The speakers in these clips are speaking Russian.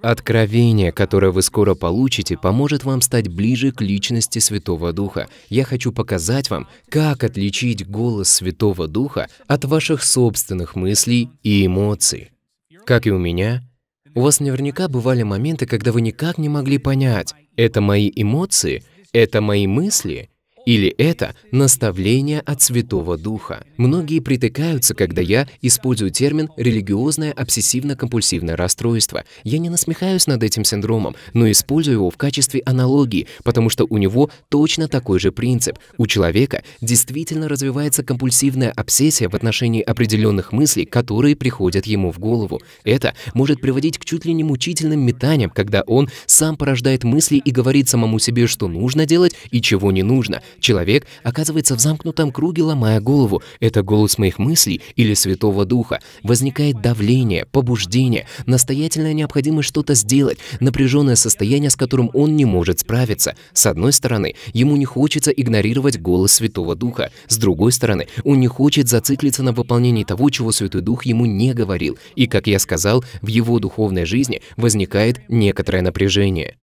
Откровение, которое вы скоро получите, поможет вам стать ближе к личности Святого Духа. Я хочу показать вам, как отличить голос Святого Духа от ваших собственных мыслей и эмоций. Как и у меня, у вас наверняка бывали моменты, когда вы никак не могли понять, это мои эмоции, это мои мысли или это наставление от Святого Духа. Многие притыкаются, когда я использую термин «религиозное обсессивно-компульсивное расстройство». Я не насмехаюсь над этим синдромом, но использую его в качестве аналогии, потому что у него точно такой же принцип. У человека действительно развивается компульсивная обсессия в отношении определенных мыслей, которые приходят ему в голову. Это может приводить к чуть ли не мучительным метаниям, когда он сам порождает мысли и говорит самому себе, что нужно делать и чего не нужно – Человек оказывается в замкнутом круге, ломая голову. Это голос моих мыслей или Святого Духа. Возникает давление, побуждение, настоятельная необходимость что-то сделать, напряженное состояние, с которым он не может справиться. С одной стороны, ему не хочется игнорировать голос Святого Духа. С другой стороны, он не хочет зациклиться на выполнении того, чего Святой Дух ему не говорил. И, как я сказал, в его духовной жизни возникает некоторое напряжение.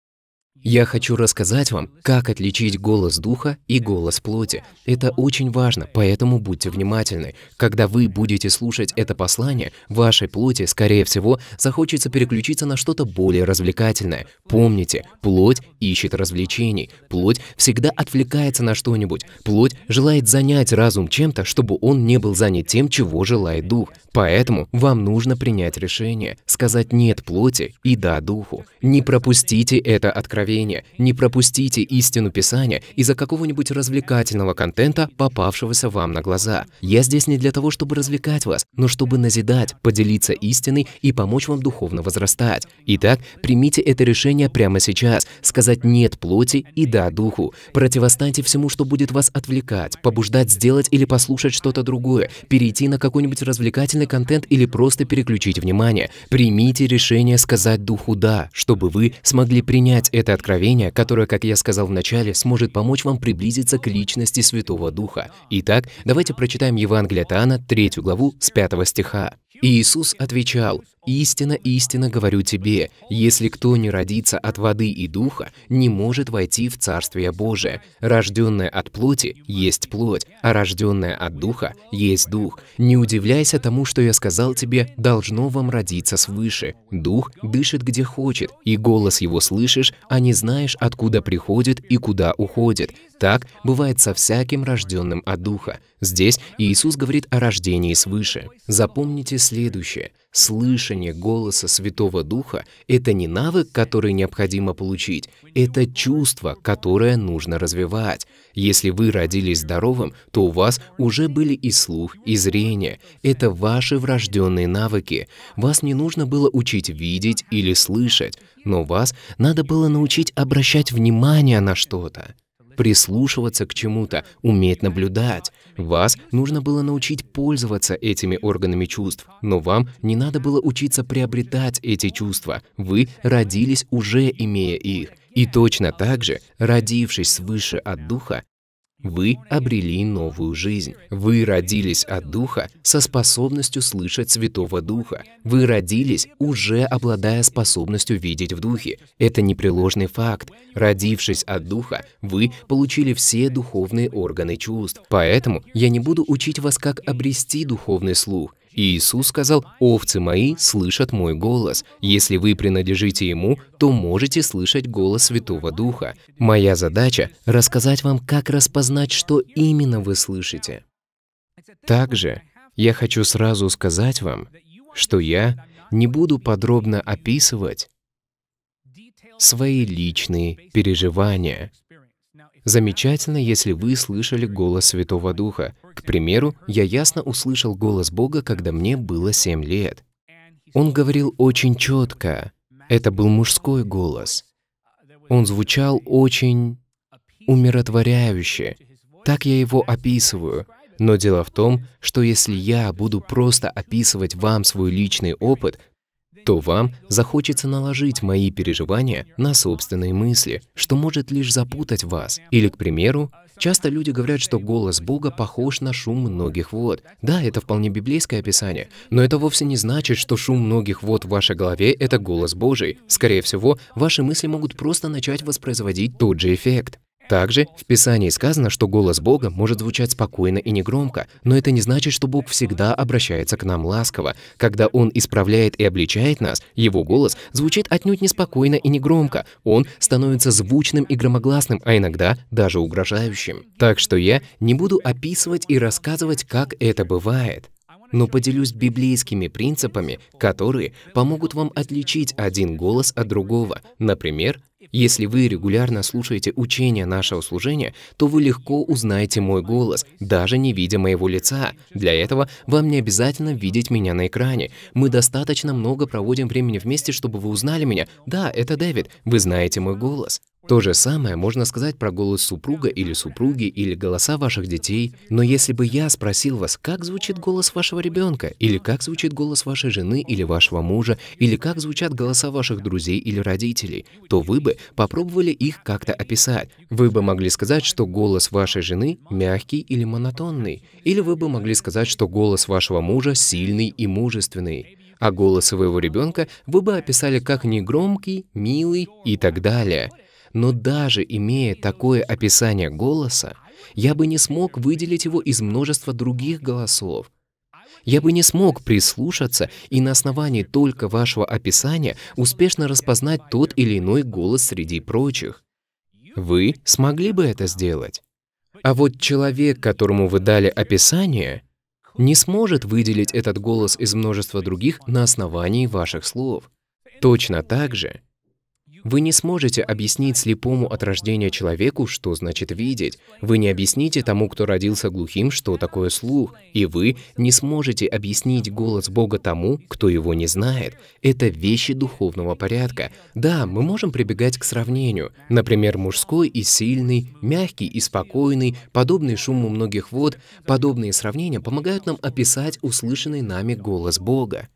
Я хочу рассказать вам, как отличить голос духа и голос плоти. Это очень важно, поэтому будьте внимательны. Когда вы будете слушать это послание, вашей плоти, скорее всего, захочется переключиться на что-то более развлекательное. Помните, плоть ищет развлечений, плоть всегда отвлекается на что-нибудь, плоть желает занять разум чем-то, чтобы он не был занят тем, чего желает дух. Поэтому вам нужно принять решение, сказать «нет плоти» и «да духу». Не пропустите это откровение откровения. Не пропустите истину Писания из-за какого-нибудь развлекательного контента, попавшегося вам на глаза. Я здесь не для того, чтобы развлекать вас, но чтобы назидать, поделиться истиной и помочь вам духовно возрастать. Итак, примите это решение прямо сейчас, сказать «нет плоти» и «да духу». Противостаньте всему, что будет вас отвлекать, побуждать сделать или послушать что-то другое, перейти на какой-нибудь развлекательный контент или просто переключить внимание. Примите решение сказать духу «да», чтобы вы смогли принять это откровение, которое, как я сказал в начале, сможет помочь вам приблизиться к личности Святого Духа. Итак, давайте прочитаем Евангелие Таана, третью главу, с 5 стиха. Иисус отвечал, «Истинно, истинно говорю тебе, если кто не родится от воды и духа, не может войти в Царствие Божие. Рожденное от плоти есть плоть, а рожденное от духа есть дух. Не удивляйся тому, что я сказал тебе, должно вам родиться свыше. Дух дышит где хочет, и голос его слышишь, а не знаешь, откуда приходит и куда уходит. Так бывает со всяким рожденным от Духа. Здесь Иисус говорит о рождении свыше. Запомните следующее. Слышание голоса Святого Духа — это не навык, который необходимо получить, это чувство, которое нужно развивать. Если вы родились здоровым, то у вас уже были и слух, и зрение. Это ваши врожденные навыки. Вас не нужно было учить видеть или слышать, но вас надо было научить обращать внимание на что-то прислушиваться к чему-то, уметь наблюдать. Вас нужно было научить пользоваться этими органами чувств, но вам не надо было учиться приобретать эти чувства. Вы родились уже имея их. И точно так же, родившись свыше от Духа, вы обрели новую жизнь. Вы родились от Духа со способностью слышать Святого Духа. Вы родились, уже обладая способностью видеть в Духе. Это непреложный факт. Родившись от Духа, вы получили все духовные органы чувств. Поэтому я не буду учить вас, как обрести духовный слух. Иисус сказал, «Овцы мои слышат мой голос. Если вы принадлежите Ему, то можете слышать голос Святого Духа. Моя задача – рассказать вам, как распознать, что именно вы слышите». Также я хочу сразу сказать вам, что я не буду подробно описывать свои личные переживания, Замечательно, если вы слышали голос Святого Духа. К примеру, я ясно услышал голос Бога, когда мне было семь лет. Он говорил очень четко. Это был мужской голос. Он звучал очень умиротворяюще. Так я его описываю. Но дело в том, что если я буду просто описывать вам свой личный опыт, то вам захочется наложить мои переживания на собственные мысли, что может лишь запутать вас. Или, к примеру, часто люди говорят, что голос Бога похож на шум многих вод. Да, это вполне библейское описание, но это вовсе не значит, что шум многих вод в вашей голове – это голос Божий. Скорее всего, ваши мысли могут просто начать воспроизводить тот же эффект. Также в Писании сказано, что голос Бога может звучать спокойно и негромко, но это не значит, что Бог всегда обращается к нам ласково. Когда Он исправляет и обличает нас, Его голос звучит отнюдь не спокойно и негромко. Он становится звучным и громогласным, а иногда даже угрожающим. Так что я не буду описывать и рассказывать, как это бывает но поделюсь библейскими принципами, которые помогут вам отличить один голос от другого. Например, если вы регулярно слушаете учение нашего служения, то вы легко узнаете мой голос, даже не видя моего лица. Для этого вам не обязательно видеть меня на экране. Мы достаточно много проводим времени вместе, чтобы вы узнали меня. Да, это Дэвид, вы знаете мой голос. То же самое можно сказать про голос супруга или супруги или голоса ваших детей. Но если бы я спросил вас, как звучит голос вашего ребенка, или как звучит голос вашей жены или вашего мужа, или как звучат голоса ваших друзей или родителей, то вы бы попробовали их как-то описать. Вы бы могли сказать, что голос вашей жены мягкий или монотонный, или вы бы могли сказать, что голос вашего мужа сильный и мужественный а голос своего ребенка вы бы описали как негромкий, милый и так далее. Но даже имея такое описание голоса, я бы не смог выделить его из множества других голосов. Я бы не смог прислушаться и на основании только вашего описания успешно распознать тот или иной голос среди прочих. Вы смогли бы это сделать. А вот человек, которому вы дали описание, не сможет выделить этот голос из множества других на основании ваших слов. Точно так же, вы не сможете объяснить слепому от рождения человеку, что значит видеть. Вы не объясните тому, кто родился глухим, что такое слух. И вы не сможете объяснить голос Бога тому, кто его не знает. Это вещи духовного порядка. Да, мы можем прибегать к сравнению. Например, мужской и сильный, мягкий и спокойный, подобный шуму многих вод. Подобные сравнения помогают нам описать услышанный нами голос Бога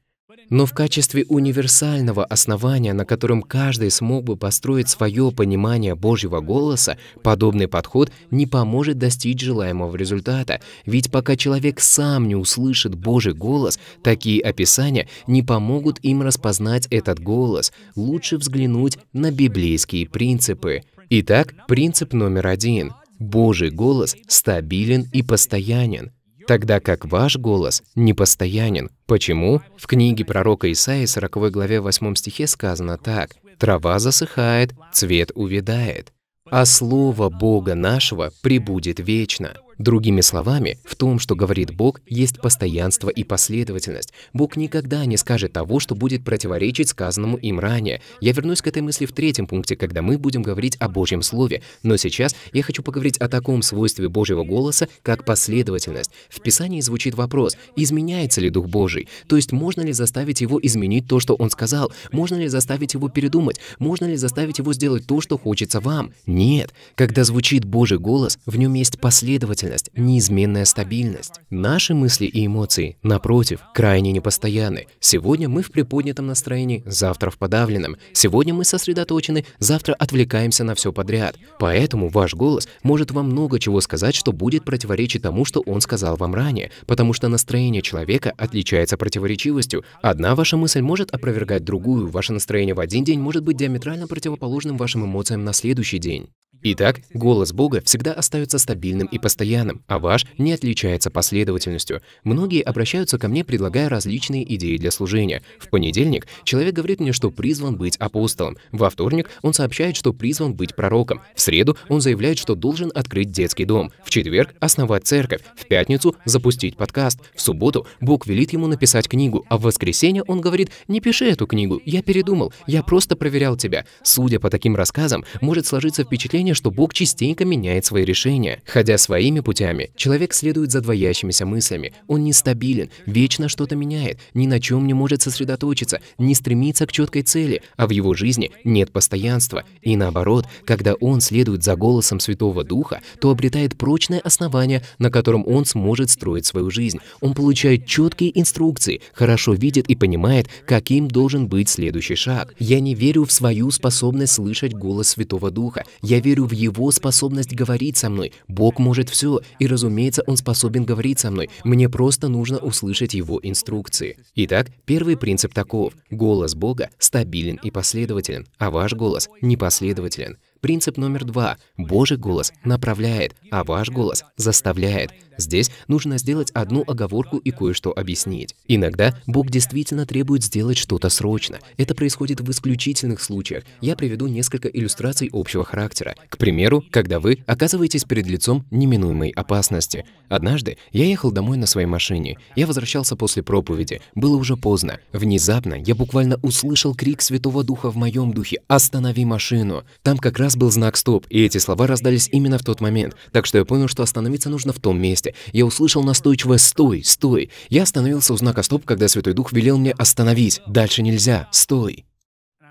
но в качестве универсального основания, на котором каждый смог бы построить свое понимание Божьего голоса, подобный подход не поможет достичь желаемого результата, ведь пока человек сам не услышит Божий голос, такие описания не помогут им распознать этот голос, лучше взглянуть на библейские принципы. Итак, принцип номер один. Божий голос стабилен и постоянен тогда как ваш голос непостоянен. Почему? В книге пророка Исаии 40 главе 8 стихе сказано так. «Трава засыхает, цвет увядает, а слово Бога нашего прибудет вечно». Другими словами, в том, что говорит Бог, есть постоянство и последовательность. Бог никогда не скажет того, что будет противоречить сказанному им ранее. Я вернусь к этой мысли в третьем пункте, когда мы будем говорить о Божьем Слове. Но сейчас я хочу поговорить о таком свойстве Божьего голоса, как последовательность. В Писании звучит вопрос, изменяется ли Дух Божий? То есть, можно ли заставить его изменить то, что он сказал? Можно ли заставить его передумать? Можно ли заставить его сделать то, что хочется вам? Нет. Когда звучит Божий голос, в нем есть последовательность стабильность, неизменная стабильность. Наши мысли и эмоции, напротив, крайне непостоянны. Сегодня мы в приподнятом настроении, завтра в подавленном. Сегодня мы сосредоточены, завтра отвлекаемся на все подряд. Поэтому ваш голос может вам много чего сказать, что будет противоречить тому, что он сказал вам ранее, потому что настроение человека отличается противоречивостью. Одна ваша мысль может опровергать другую, ваше настроение в один день может быть диаметрально противоположным вашим эмоциям на следующий день. Итак, голос Бога всегда остается стабильным и постоянным пьяным, а ваш не отличается последовательностью. Многие обращаются ко мне, предлагая различные идеи для служения. В понедельник человек говорит мне, что призван быть апостолом. Во вторник он сообщает, что призван быть пророком. В среду он заявляет, что должен открыть детский дом. В четверг – основать церковь. В пятницу – запустить подкаст. В субботу Бог велит ему написать книгу, а в воскресенье он говорит «Не пиши эту книгу, я передумал, я просто проверял тебя». Судя по таким рассказам, может сложиться впечатление, что Бог частенько меняет свои решения, ходя своими разными путями. Человек следует за двоящимися мыслями. Он нестабилен, вечно что-то меняет, ни на чем не может сосредоточиться, не стремится к четкой цели, а в его жизни нет постоянства. И наоборот, когда он следует за голосом Святого Духа, то обретает прочное основание, на котором он сможет строить свою жизнь. Он получает четкие инструкции, хорошо видит и понимает, каким должен быть следующий шаг. Я не верю в свою способность слышать голос Святого Духа. Я верю в Его способность говорить со мной. Бог может все, сила, и, разумеется, он способен говорить со мной. Мне просто нужно услышать его инструкции. Итак, первый принцип таков. Голос Бога стабилен и последователен, а ваш голос непоследователен. Принцип номер два. Божий голос направляет, а ваш голос заставляет. Здесь нужно сделать одну оговорку и кое-что объяснить. Иногда Бог действительно требует сделать что-то срочно. Это происходит в исключительных случаях. Я приведу несколько иллюстраций общего характера. К примеру, когда вы оказываетесь перед лицом неминуемой опасности. Однажды я ехал домой на своей машине. Я возвращался после проповеди. Было уже поздно. Внезапно я буквально услышал крик Святого Духа в моем духе «Останови машину!». Там как раз раз был знак «Стоп», и эти слова раздались именно в тот момент, так что я понял, что остановиться нужно в том месте. Я услышал настойчивое «Стой! Стой!». Я остановился у знака «Стоп», когда Святой Дух велел мне «Остановись! Дальше нельзя! Стой!».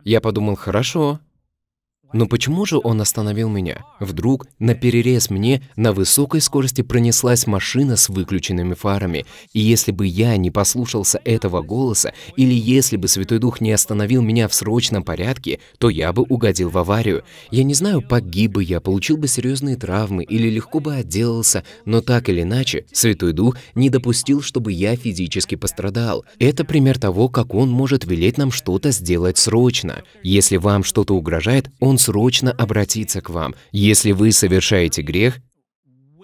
Я подумал «Хорошо». Но почему же он остановил меня? Вдруг на перерез мне на высокой скорости пронеслась машина с выключенными фарами. И если бы я не послушался этого голоса, или если бы Святой Дух не остановил меня в срочном порядке, то я бы угодил в аварию. Я не знаю, погиб бы я, получил бы серьезные травмы или легко бы отделался, но так или иначе, Святой Дух не допустил, чтобы я физически пострадал. Это пример того, как он может велеть нам что-то сделать срочно. Если вам что-то угрожает, он срочно обратиться к вам. Если вы совершаете грех,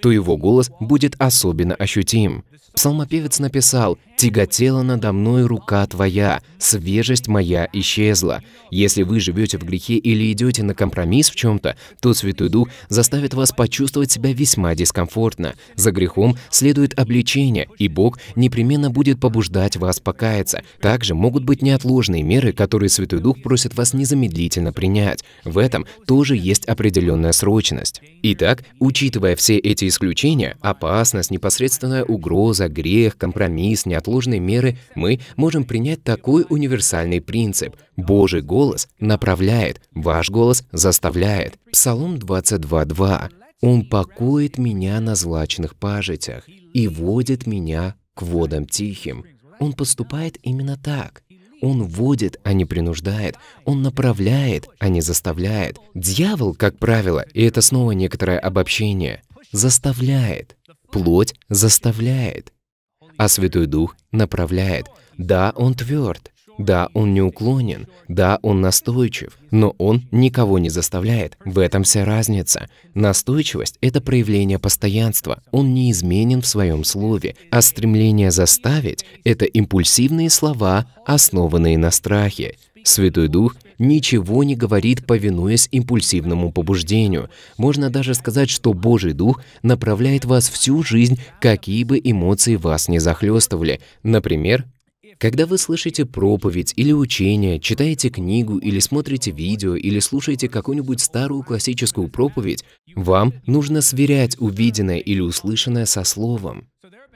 то его голос будет особенно ощутим. Псалмопевец написал «Тяготела надо мной рука твоя, свежесть моя исчезла». Если вы живете в грехе или идете на компромисс в чем-то, то Святой Дух заставит вас почувствовать себя весьма дискомфортно. За грехом следует обличение, и Бог непременно будет побуждать вас покаяться. Также могут быть неотложные меры, которые Святой Дух просит вас незамедлительно принять. В этом тоже есть определенная срочность. Итак, учитывая все эти исключения, опасность, непосредственная угроза, за грех, компромисс, неотложные меры, мы можем принять такой универсальный принцип. Божий голос направляет, ваш голос заставляет. Псалом 22.2. «Он покоит меня на злачных пажитях и водит меня к водам тихим». Он поступает именно так. Он водит, а не принуждает. Он направляет, а не заставляет. Дьявол, как правило, и это снова некоторое обобщение, заставляет. Плоть заставляет а Святой Дух направляет. Да, Он тверд, да, Он неуклонен. да, Он настойчив, но Он никого не заставляет. В этом вся разница. Настойчивость — это проявление постоянства, Он неизменен в своем слове, а стремление заставить — это импульсивные слова, основанные на страхе. Святой Дух ничего не говорит, повинуясь импульсивному побуждению. Можно даже сказать, что Божий Дух направляет вас всю жизнь, какие бы эмоции вас не захлестывали. Например, когда вы слышите проповедь или учение, читаете книгу или смотрите видео или слушаете какую-нибудь старую классическую проповедь, вам нужно сверять увиденное или услышанное со словом.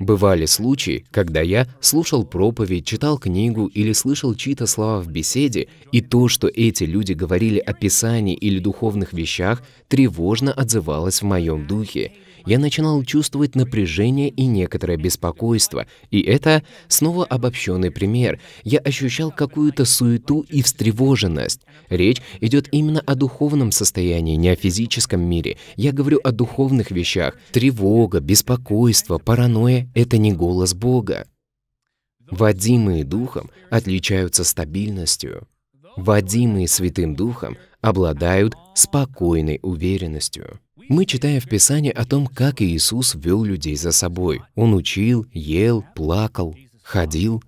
Бывали случаи, когда я слушал проповедь, читал книгу или слышал чьи-то слова в беседе, и то, что эти люди говорили о Писании или духовных вещах, тревожно отзывалось в моем духе я начинал чувствовать напряжение и некоторое беспокойство. И это снова обобщенный пример. Я ощущал какую-то суету и встревоженность. Речь идет именно о духовном состоянии, не о физическом мире. Я говорю о духовных вещах. Тревога, беспокойство, паранойя — это не голос Бога. Водимые Духом отличаются стабильностью. Водимые Святым Духом обладают спокойной уверенностью. Мы читаем в Писании о том, как Иисус вел людей за собой. Он учил, ел, плакал, ходил.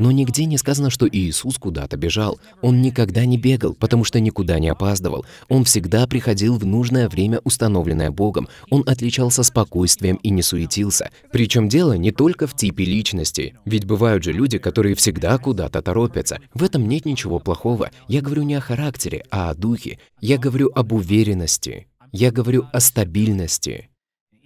Но нигде не сказано, что Иисус куда-то бежал. Он никогда не бегал, потому что никуда не опаздывал. Он всегда приходил в нужное время, установленное Богом. Он отличался спокойствием и не суетился. Причем дело не только в типе личности. Ведь бывают же люди, которые всегда куда-то торопятся. В этом нет ничего плохого. Я говорю не о характере, а о духе. Я говорю об уверенности. Я говорю о стабильности.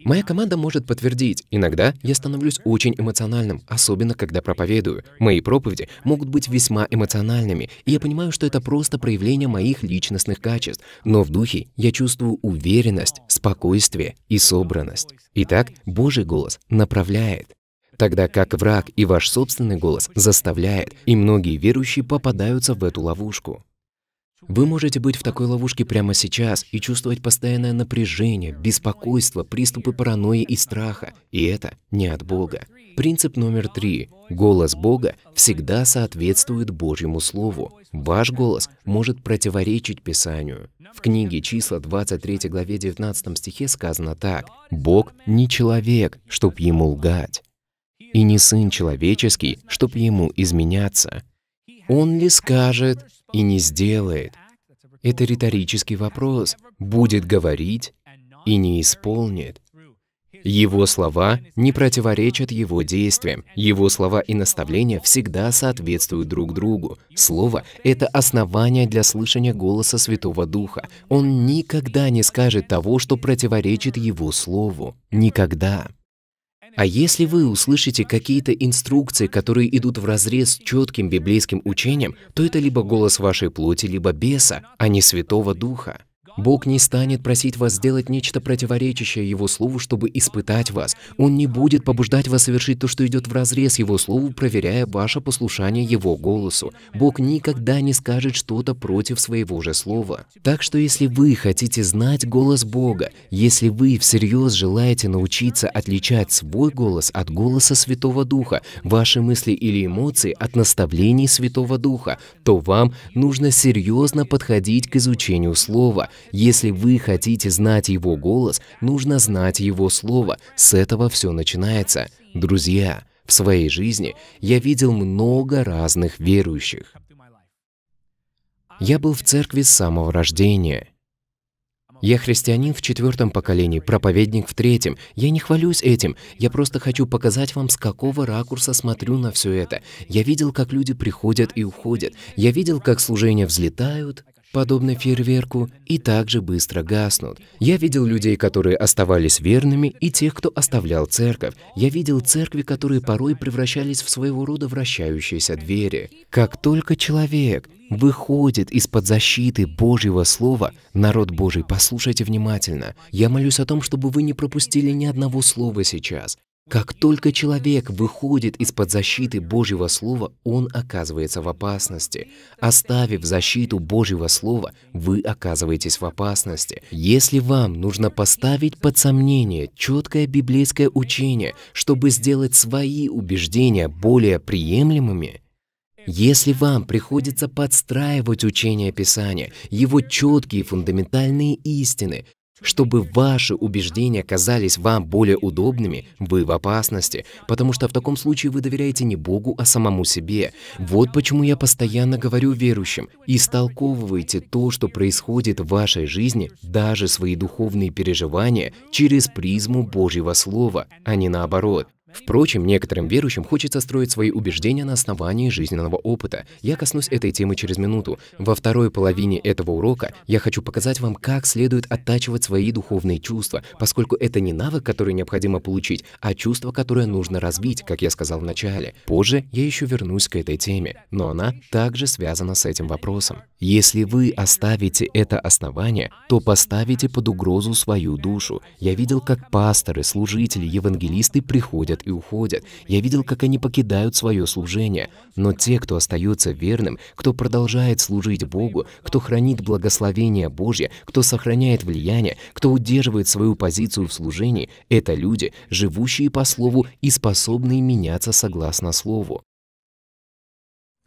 Моя команда может подтвердить, иногда я становлюсь очень эмоциональным, особенно когда проповедую. Мои проповеди могут быть весьма эмоциональными, и я понимаю, что это просто проявление моих личностных качеств, но в духе я чувствую уверенность, спокойствие и собранность. Итак, Божий голос направляет, тогда как враг и ваш собственный голос заставляет, и многие верующие попадаются в эту ловушку. Вы можете быть в такой ловушке прямо сейчас и чувствовать постоянное напряжение, беспокойство, приступы паранойи и страха. И это не от Бога. Принцип номер три. Голос Бога всегда соответствует Божьему Слову. Ваш голос может противоречить Писанию. В книге числа 23 главе 19 стихе сказано так. «Бог не человек, чтоб ему лгать, и не сын человеческий, чтоб ему изменяться. Он ли скажет, и не сделает. Это риторический вопрос. Будет говорить и не исполнит. Его слова не противоречат его действиям. Его слова и наставления всегда соответствуют друг другу. Слово — это основание для слышания голоса Святого Духа. Он никогда не скажет того, что противоречит его слову. Никогда. А если вы услышите какие-то инструкции, которые идут вразрез с четким библейским учением, то это либо голос вашей плоти, либо беса, а не Святого Духа. Бог не станет просить вас сделать нечто противоречащее Его Слову, чтобы испытать вас. Он не будет побуждать вас совершить то, что идет вразрез Его Слову, проверяя ваше послушание Его голосу. Бог никогда не скажет что-то против своего же Слова. Так что если вы хотите знать голос Бога, если вы всерьез желаете научиться отличать свой голос от голоса Святого Духа, ваши мысли или эмоции от наставлений Святого Духа, то вам нужно серьезно подходить к изучению Слова – если вы хотите знать Его голос, нужно знать Его Слово. С этого все начинается. Друзья, в своей жизни я видел много разных верующих. Я был в церкви с самого рождения. Я христианин в четвертом поколении, проповедник в третьем. Я не хвалюсь этим. Я просто хочу показать вам, с какого ракурса смотрю на все это. Я видел, как люди приходят и уходят. Я видел, как служения взлетают подобно фейерверку, и также быстро гаснут. Я видел людей, которые оставались верными, и тех, кто оставлял церковь. Я видел церкви, которые порой превращались в своего рода вращающиеся двери. Как только человек выходит из-под защиты Божьего Слова, народ Божий, послушайте внимательно. Я молюсь о том, чтобы вы не пропустили ни одного слова сейчас. Как только человек выходит из-под защиты Божьего Слова, он оказывается в опасности. Оставив защиту Божьего Слова, вы оказываетесь в опасности. Если вам нужно поставить под сомнение четкое библейское учение, чтобы сделать свои убеждения более приемлемыми, если вам приходится подстраивать учение Писания, его четкие фундаментальные истины чтобы ваши убеждения казались вам более удобными, вы в опасности, потому что в таком случае вы доверяете не Богу, а самому себе. Вот почему я постоянно говорю верующим, истолковывайте то, что происходит в вашей жизни, даже свои духовные переживания, через призму Божьего Слова, а не наоборот. Впрочем, некоторым верующим хочется строить свои убеждения на основании жизненного опыта. Я коснусь этой темы через минуту. Во второй половине этого урока я хочу показать вам, как следует оттачивать свои духовные чувства, поскольку это не навык, который необходимо получить, а чувство, которое нужно развить, как я сказал в начале. Позже я еще вернусь к этой теме, но она также связана с этим вопросом. Если вы оставите это основание, то поставите под угрозу свою душу. Я видел, как пасторы, служители, евангелисты приходят и уходят. Я видел, как они покидают свое служение. Но те, кто остается верным, кто продолжает служить Богу, кто хранит благословение Божье, кто сохраняет влияние, кто удерживает свою позицию в служении, это люди, живущие по слову и способные меняться согласно слову.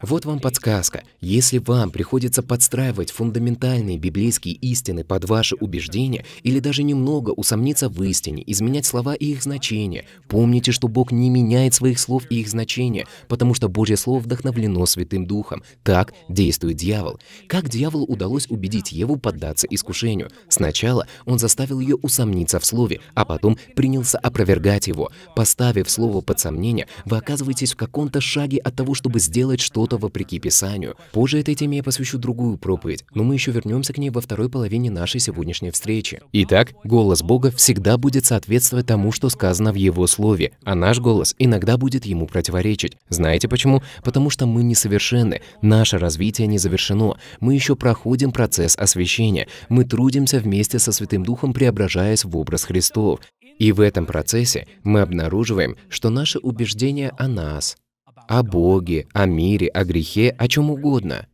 Вот вам подсказка. Если вам приходится подстраивать фундаментальные библейские истины под ваши убеждения или даже немного усомниться в истине, изменять слова и их значение, помните, что Бог не меняет своих слов и их значение, потому что Божье Слово вдохновлено Святым Духом. Так действует дьявол. Как дьяволу удалось убедить Еву поддаться искушению? Сначала он заставил ее усомниться в Слове, а потом принялся опровергать его. Поставив Слово под сомнение, вы оказываетесь в каком-то шаге от того, чтобы сделать что то что-то вопреки Писанию. Позже этой теме я посвящу другую проповедь, но мы еще вернемся к ней во второй половине нашей сегодняшней встречи. Итак, голос Бога всегда будет соответствовать тому, что сказано в Его Слове, а наш голос иногда будет ему противоречить. Знаете почему? Потому что мы несовершенны, наше развитие не завершено, мы еще проходим процесс освящения, мы трудимся вместе со Святым Духом, преображаясь в образ Христов. И в этом процессе мы обнаруживаем, что наши убеждения о нас, о Боге, о мире, о грехе, о чем угодно,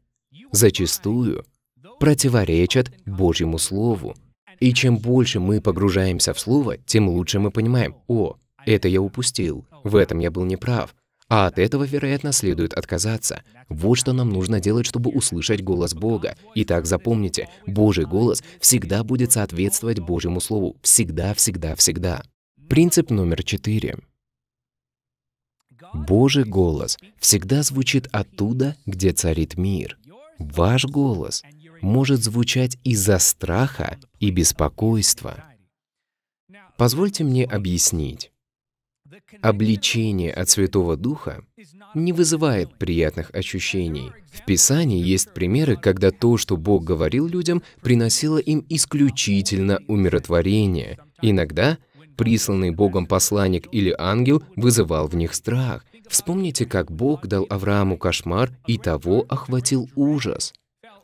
зачастую противоречат Божьему Слову. И чем больше мы погружаемся в Слово, тем лучше мы понимаем, о, это я упустил, в этом я был неправ, а от этого, вероятно, следует отказаться. Вот что нам нужно делать, чтобы услышать голос Бога. Итак, запомните, Божий голос всегда будет соответствовать Божьему Слову. Всегда, всегда, всегда. Принцип номер четыре. Божий голос всегда звучит оттуда, где царит мир. Ваш голос может звучать из-за страха и беспокойства. Позвольте мне объяснить. Обличение от Святого Духа не вызывает приятных ощущений. В Писании есть примеры, когда то, что Бог говорил людям, приносило им исключительно умиротворение. Иногда — Присланный Богом посланник или ангел вызывал в них страх. Вспомните, как Бог дал Аврааму кошмар, и того охватил ужас.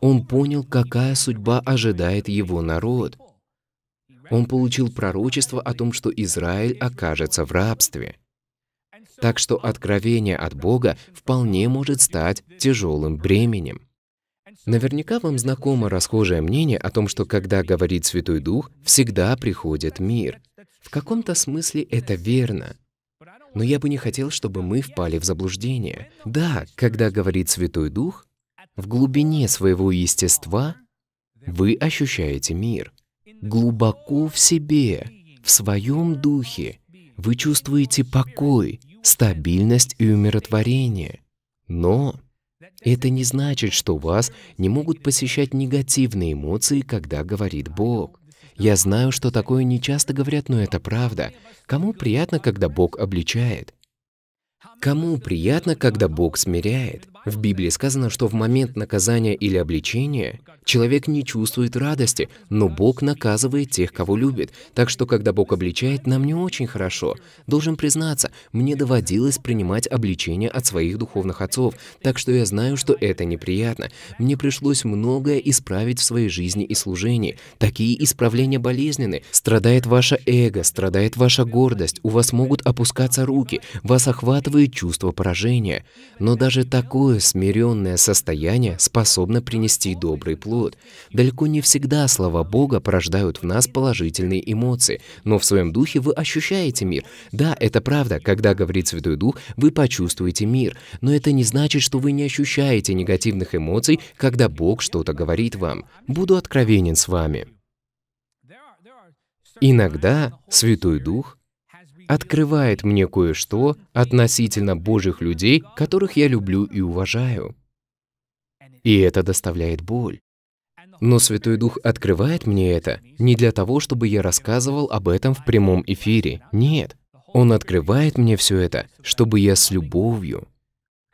Он понял, какая судьба ожидает его народ. Он получил пророчество о том, что Израиль окажется в рабстве. Так что откровение от Бога вполне может стать тяжелым бременем. Наверняка вам знакомо расхожее мнение о том, что когда говорит Святой Дух, всегда приходит мир. В каком-то смысле это верно. Но я бы не хотел, чтобы мы впали в заблуждение. Да, когда говорит Святой Дух, в глубине своего естества вы ощущаете мир. Глубоко в себе, в своем духе, вы чувствуете покой, стабильность и умиротворение. Но это не значит, что вас не могут посещать негативные эмоции, когда говорит Бог. Я знаю, что такое не часто говорят, но это правда. Кому приятно, когда Бог обличает? Кому приятно, когда Бог смиряет? В Библии сказано, что в момент наказания или обличения человек не чувствует радости, но Бог наказывает тех, кого любит. Так что, когда Бог обличает, нам не очень хорошо. Должен признаться, мне доводилось принимать обличение от своих духовных отцов, так что я знаю, что это неприятно. Мне пришлось многое исправить в своей жизни и служении. Такие исправления болезненны. Страдает ваше эго, страдает ваша гордость, у вас могут опускаться руки, вас охватывает чувство поражения. Но даже такое Такое смиренное состояние способно принести добрый плод. Далеко не всегда слова Бога порождают в нас положительные эмоции, но в своем духе вы ощущаете мир. Да, это правда, когда говорит Святой Дух, вы почувствуете мир, но это не значит, что вы не ощущаете негативных эмоций, когда Бог что-то говорит вам. Буду откровенен с вами. Иногда Святой Дух открывает мне кое-что относительно Божьих людей, которых я люблю и уважаю. И это доставляет боль. Но Святой Дух открывает мне это не для того, чтобы я рассказывал об этом в прямом эфире. Нет. Он открывает мне все это, чтобы я с любовью,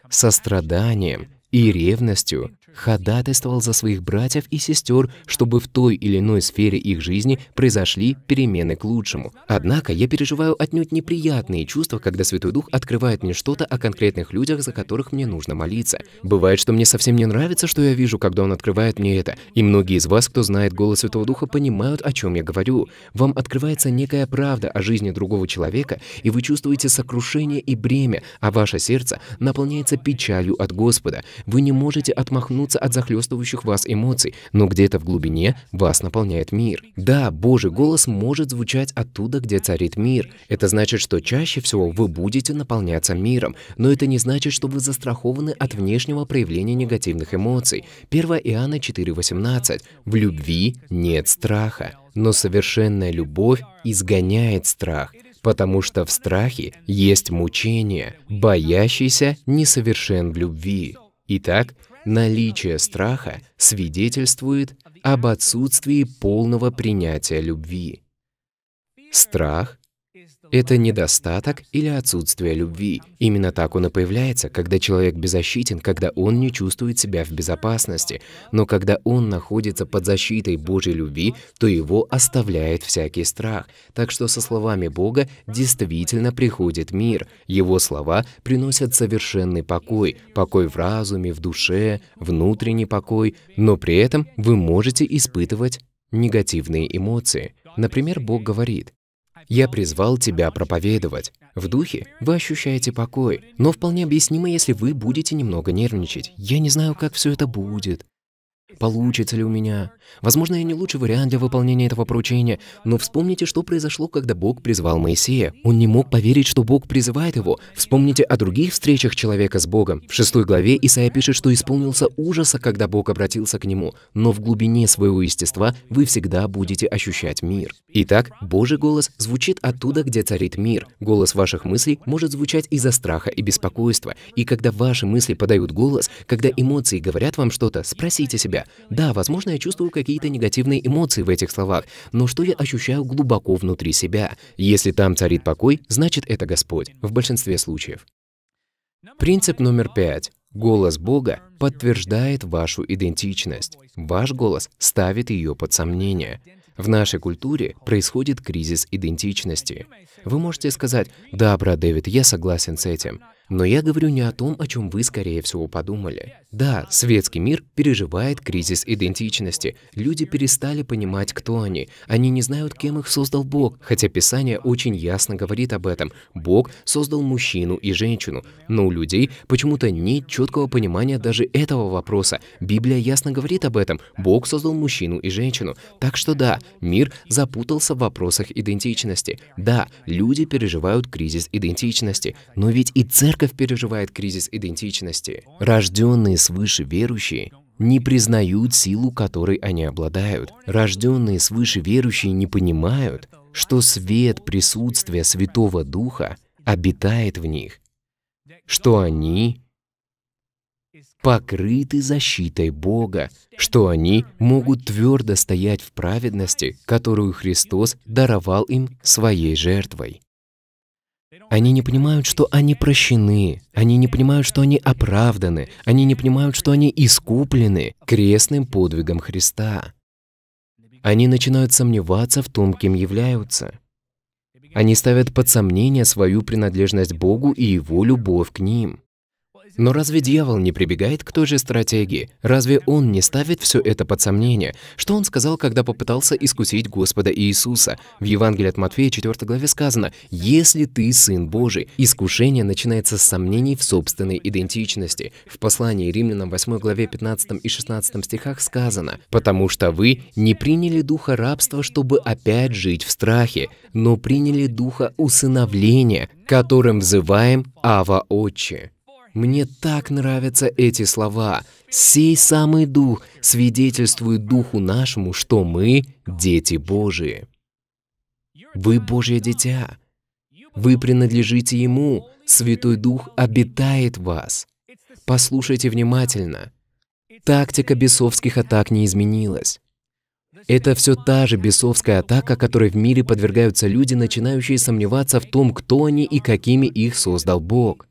состраданием и ревностью ходатайствовал за своих братьев и сестер, чтобы в той или иной сфере их жизни произошли перемены к лучшему. Однако я переживаю отнюдь неприятные чувства, когда Святой Дух открывает мне что-то о конкретных людях, за которых мне нужно молиться. Бывает, что мне совсем не нравится, что я вижу, когда Он открывает мне это. И многие из вас, кто знает голос Святого Духа, понимают, о чем я говорю. Вам открывается некая правда о жизни другого человека, и вы чувствуете сокрушение и бремя, а ваше сердце наполняется печалью от Господа. Вы не можете отмахнуть проснуться от захлестывающих вас эмоций, но где-то в глубине вас наполняет мир. Да, Божий голос может звучать оттуда, где царит мир. Это значит, что чаще всего вы будете наполняться миром, но это не значит, что вы застрахованы от внешнего проявления негативных эмоций. 1 Иоанна 4,18 «В любви нет страха, но совершенная любовь изгоняет страх» потому что в страхе есть мучение, боящийся несовершен в любви. Итак, Наличие страха свидетельствует об отсутствии полного принятия любви. Страх это недостаток или отсутствие любви. Именно так он и появляется, когда человек беззащитен, когда он не чувствует себя в безопасности. Но когда он находится под защитой Божьей любви, то его оставляет всякий страх. Так что со словами Бога действительно приходит мир. Его слова приносят совершенный покой, покой в разуме, в душе, внутренний покой, но при этом вы можете испытывать негативные эмоции. Например, Бог говорит, «Я призвал тебя проповедовать». В духе вы ощущаете покой, но вполне объяснимо, если вы будете немного нервничать. «Я не знаю, как все это будет». Получится ли у меня? Возможно, я не лучший вариант для выполнения этого поручения, но вспомните, что произошло, когда Бог призвал Моисея. Он не мог поверить, что Бог призывает его. Вспомните о других встречах человека с Богом. В шестой главе Исаия пишет, что исполнился ужаса, когда Бог обратился к нему, но в глубине своего естества вы всегда будете ощущать мир. Итак, Божий голос звучит оттуда, где царит мир. Голос ваших мыслей может звучать из-за страха и беспокойства. И когда ваши мысли подают голос, когда эмоции говорят вам что-то, спросите себя, да, возможно, я чувствую какие-то негативные эмоции в этих словах, но что я ощущаю глубоко внутри себя? Если там царит покой, значит это Господь, в большинстве случаев. Принцип номер пять. Голос Бога подтверждает вашу идентичность. Ваш голос ставит ее под сомнение. В нашей культуре происходит кризис идентичности. Вы можете сказать, «Да, брат Дэвид, я согласен с этим». Но я говорю не о том, о чем вы, скорее всего, подумали. Да, светский мир переживает кризис идентичности. Люди перестали понимать, кто они. Они не знают, кем их создал Бог, хотя Писание очень ясно говорит об этом. Бог создал мужчину и женщину. Но у людей почему-то нет четкого понимания даже этого вопроса. Библия ясно говорит об этом. Бог создал мужчину и женщину. Так что да, мир запутался в вопросах идентичности. Да, люди переживают кризис идентичности. Но ведь и церковь Церковь переживает кризис идентичности. Рожденные свыше верующие не признают силу, которой они обладают. Рожденные свыше верующие не понимают, что свет присутствия Святого Духа обитает в них, что они покрыты защитой Бога, что они могут твердо стоять в праведности, которую Христос даровал им своей жертвой. Они не понимают, что они прощены, они не понимают, что они оправданы, они не понимают, что они искуплены крестным подвигом Христа. Они начинают сомневаться в том, кем являются. Они ставят под сомнение свою принадлежность Богу и Его любовь к ним. Но разве дьявол не прибегает к той же стратегии? Разве он не ставит все это под сомнение? Что он сказал, когда попытался искусить Господа Иисуса? В Евангелии от Матфея 4 главе сказано «Если ты Сын Божий». Искушение начинается с сомнений в собственной идентичности. В послании Римлянам 8 главе 15 и 16 стихах сказано «Потому что вы не приняли духа рабства, чтобы опять жить в страхе, но приняли духа усыновления, которым взываем «Ава Отче». Мне так нравятся эти слова. «Сей самый Дух свидетельствует Духу нашему, что мы – дети Божии». Вы – Божье дитя. Вы принадлежите Ему. Святой Дух обитает в вас. Послушайте внимательно. Тактика бесовских атак не изменилась. Это все та же бесовская атака, которой в мире подвергаются люди, начинающие сомневаться в том, кто они и какими их создал Бог.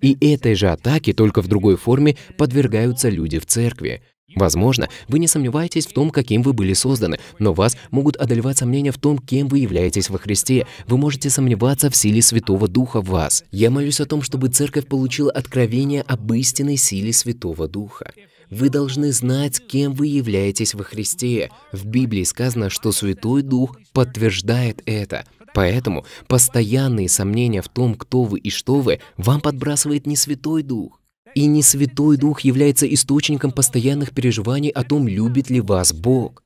И этой же атаке, только в другой форме, подвергаются люди в церкви. Возможно, вы не сомневаетесь в том, каким вы были созданы, но вас могут одолевать сомнения в том, кем вы являетесь во Христе. Вы можете сомневаться в силе Святого Духа в вас. Я молюсь о том, чтобы Церковь получила откровение об истинной силе Святого Духа. Вы должны знать, кем вы являетесь во Христе. В Библии сказано, что Святой Дух подтверждает это. Поэтому постоянные сомнения в том, кто вы и что вы, вам подбрасывает не Святой Дух. И не Святой Дух является источником постоянных переживаний о том, любит ли вас Бог.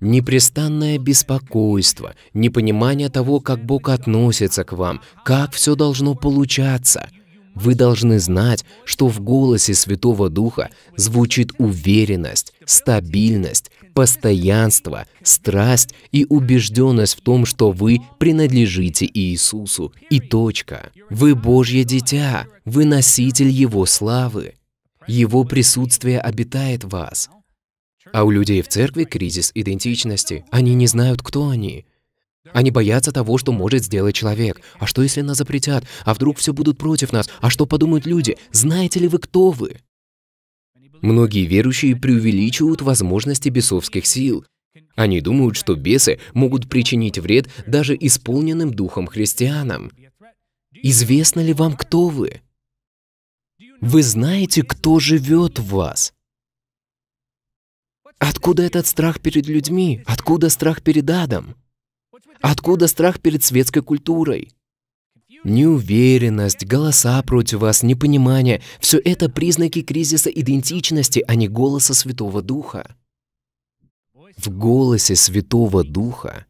Непрестанное беспокойство, непонимание того, как Бог относится к вам, как все должно получаться. Вы должны знать, что в голосе Святого Духа звучит уверенность, стабильность, постоянство, страсть и убежденность в том, что вы принадлежите Иисусу. И точка. Вы Божье дитя, вы носитель Его славы. Его присутствие обитает в вас. А у людей в церкви кризис идентичности. Они не знают, кто они. Они боятся того, что может сделать человек. А что, если нас запретят? А вдруг все будут против нас? А что подумают люди? Знаете ли вы, кто вы? Многие верующие преувеличивают возможности бесовских сил. Они думают, что бесы могут причинить вред даже исполненным духом христианам. Известно ли вам, кто вы? Вы знаете, кто живет в вас? Откуда этот страх перед людьми? Откуда страх перед адом? Откуда страх перед светской культурой? Неуверенность, голоса против вас, непонимание – все это признаки кризиса идентичности, а не голоса Святого Духа. В голосе Святого Духа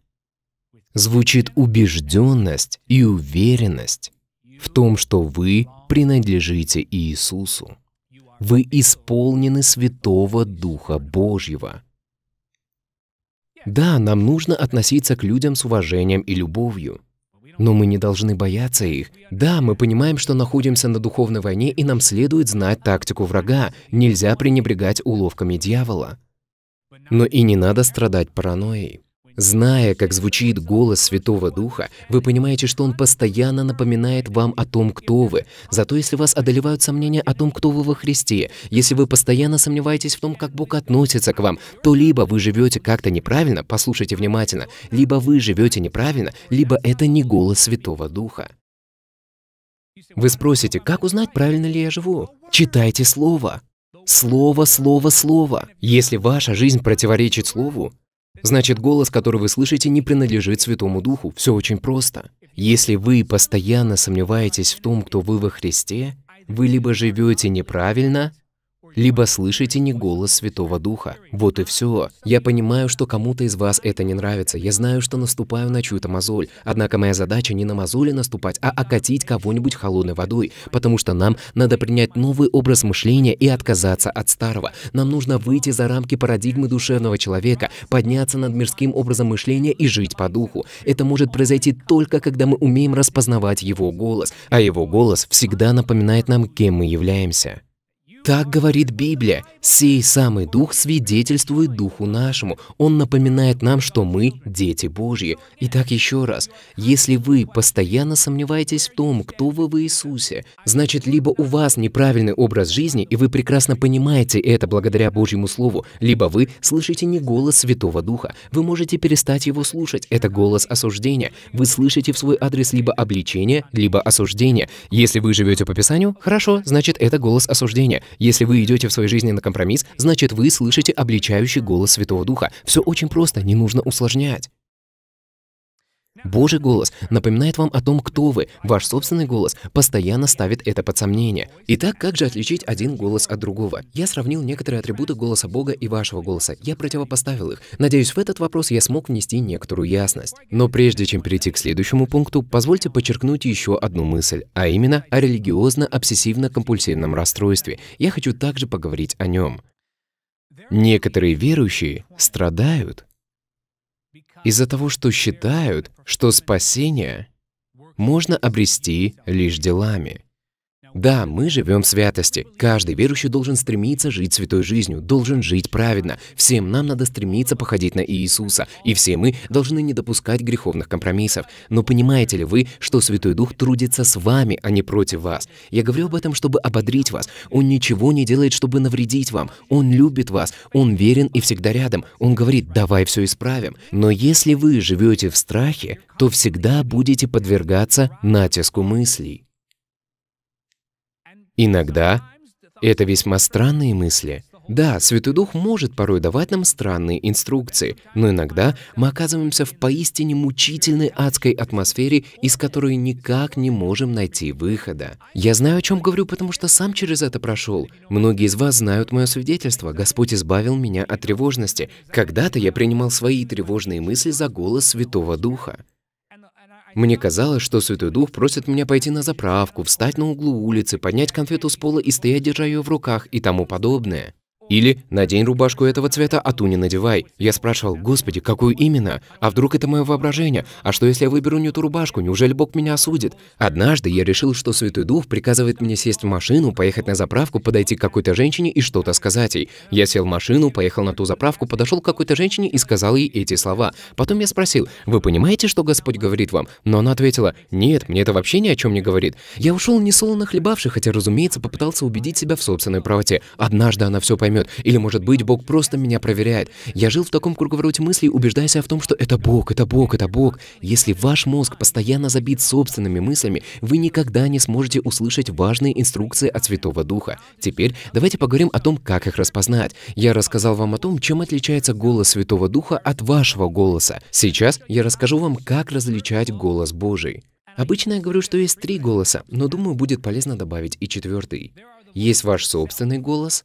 звучит убежденность и уверенность в том, что вы принадлежите Иисусу. Вы исполнены Святого Духа Божьего. Да, нам нужно относиться к людям с уважением и любовью – но мы не должны бояться их. Да, мы понимаем, что находимся на духовной войне, и нам следует знать тактику врага. Нельзя пренебрегать уловками дьявола. Но и не надо страдать паранойей. Зная, как звучит голос Святого Духа, вы понимаете, что он постоянно напоминает вам о том, кто вы. Зато если вас одолевают сомнения о том, кто вы во Христе, если вы постоянно сомневаетесь в том, как Бог относится к вам, то либо вы живете как-то неправильно, послушайте внимательно, либо вы живете неправильно, либо это не голос Святого Духа. Вы спросите, как узнать, правильно ли я живу? Читайте Слово. Слово, слово, слово. Если ваша жизнь противоречит Слову, Значит, голос, который вы слышите, не принадлежит Святому Духу. Все очень просто. Если вы постоянно сомневаетесь в том, кто вы во Христе, вы либо живете неправильно, либо слышите не голос Святого Духа. Вот и все. Я понимаю, что кому-то из вас это не нравится. Я знаю, что наступаю на чью-то мозоль. Однако моя задача не на мозоли наступать, а окатить кого-нибудь холодной водой, потому что нам надо принять новый образ мышления и отказаться от старого. Нам нужно выйти за рамки парадигмы душевного человека, подняться над мирским образом мышления и жить по духу. Это может произойти только, когда мы умеем распознавать его голос, а его голос всегда напоминает нам, кем мы являемся. Так говорит Библия. Сей самый Дух свидетельствует Духу нашему. Он напоминает нам, что мы – дети Божьи. Итак, еще раз. Если вы постоянно сомневаетесь в том, кто вы в Иисусе, значит, либо у вас неправильный образ жизни, и вы прекрасно понимаете это благодаря Божьему Слову, либо вы слышите не голос Святого Духа. Вы можете перестать его слушать. Это голос осуждения. Вы слышите в свой адрес либо обличение, либо осуждение. Если вы живете по Писанию, хорошо, значит, это голос осуждения. Если вы идете в своей жизни на компромисс, значит вы слышите обличающий голос Святого Духа. Все очень просто, не нужно усложнять. Божий голос напоминает вам о том, кто вы. Ваш собственный голос постоянно ставит это под сомнение. Итак, как же отличить один голос от другого? Я сравнил некоторые атрибуты голоса Бога и вашего голоса. Я противопоставил их. Надеюсь, в этот вопрос я смог внести некоторую ясность. Но прежде чем перейти к следующему пункту, позвольте подчеркнуть еще одну мысль, а именно о религиозно-обсессивно-компульсивном расстройстве. Я хочу также поговорить о нем. Некоторые верующие страдают из-за того, что считают, что спасение можно обрести лишь делами. Да, мы живем в святости. Каждый верующий должен стремиться жить святой жизнью, должен жить праведно. Всем нам надо стремиться походить на Иисуса, и все мы должны не допускать греховных компромиссов. Но понимаете ли вы, что Святой Дух трудится с вами, а не против вас? Я говорю об этом, чтобы ободрить вас. Он ничего не делает, чтобы навредить вам. Он любит вас, Он верен и всегда рядом. Он говорит, давай все исправим. Но если вы живете в страхе, то всегда будете подвергаться натиску мыслей. Иногда это весьма странные мысли. Да, Святой Дух может порой давать нам странные инструкции, но иногда мы оказываемся в поистине мучительной адской атмосфере, из которой никак не можем найти выхода. Я знаю, о чем говорю, потому что сам через это прошел. Многие из вас знают мое свидетельство. Господь избавил меня от тревожности. Когда-то я принимал свои тревожные мысли за голос Святого Духа. Мне казалось, что Святой Дух просит меня пойти на заправку, встать на углу улицы, поднять конфету с пола и стоять, держа ее в руках и тому подобное. Или «надень рубашку этого цвета, а ту не надевай». Я спрашивал, «Господи, какую именно? А вдруг это мое воображение? А что, если я выберу не ту рубашку? Неужели Бог меня осудит?» Однажды я решил, что Святой Дух приказывает мне сесть в машину, поехать на заправку, подойти к какой-то женщине и что-то сказать ей. Я сел в машину, поехал на ту заправку, подошел к какой-то женщине и сказал ей эти слова. Потом я спросил, «Вы понимаете, что Господь говорит вам?» Но она ответила, «Нет, мне это вообще ни о чем не говорит». Я ушел несолоно хлебавший, хотя, разумеется, попытался убедить себя в собственной правоте. Однажды она все поймет поймет. Или, может быть, Бог просто меня проверяет. Я жил в таком круговороте мыслей, убеждая себя в том, что это Бог, это Бог, это Бог. Если ваш мозг постоянно забит собственными мыслями, вы никогда не сможете услышать важные инструкции от Святого Духа. Теперь давайте поговорим о том, как их распознать. Я рассказал вам о том, чем отличается голос Святого Духа от вашего голоса. Сейчас я расскажу вам, как различать голос Божий. Обычно я говорю, что есть три голоса, но думаю, будет полезно добавить и четвертый. Есть ваш собственный голос,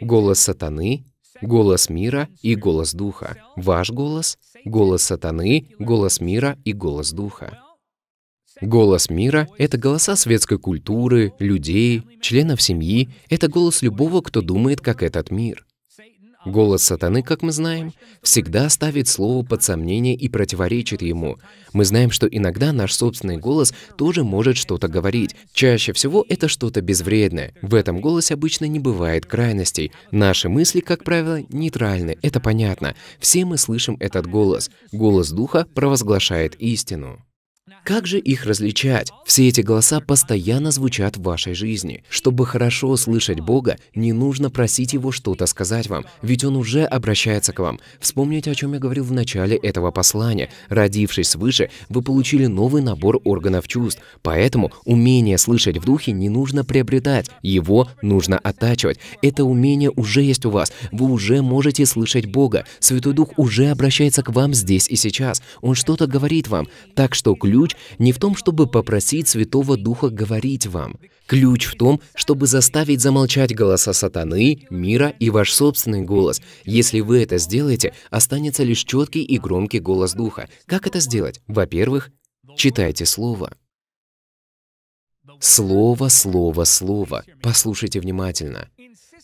Голос сатаны, голос мира и голос духа. Ваш голос, голос сатаны, голос мира и голос духа. Голос мира — это голоса светской культуры, людей, членов семьи, это голос любого, кто думает, как этот мир. Голос сатаны, как мы знаем, всегда ставит слово под сомнение и противоречит ему. Мы знаем, что иногда наш собственный голос тоже может что-то говорить. Чаще всего это что-то безвредное. В этом голосе обычно не бывает крайностей. Наши мысли, как правило, нейтральны, это понятно. Все мы слышим этот голос. Голос Духа провозглашает истину. Как же их различать? Все эти голоса постоянно звучат в вашей жизни. Чтобы хорошо слышать Бога, не нужно просить Его что-то сказать вам, ведь Он уже обращается к вам. Вспомните, о чем я говорил в начале этого послания. Родившись свыше, вы получили новый набор органов чувств, поэтому умение слышать в духе не нужно приобретать, его нужно оттачивать. Это умение уже есть у вас, вы уже можете слышать Бога. Святой Дух уже обращается к вам здесь и сейчас, Он что-то говорит вам. Так что ключ ключ не в том, чтобы попросить Святого Духа говорить вам. Ключ в том, чтобы заставить замолчать голоса сатаны, мира и ваш собственный голос. Если вы это сделаете, останется лишь четкий и громкий голос Духа. Как это сделать? Во-первых, читайте Слово. Слово, слово, слово. Послушайте внимательно.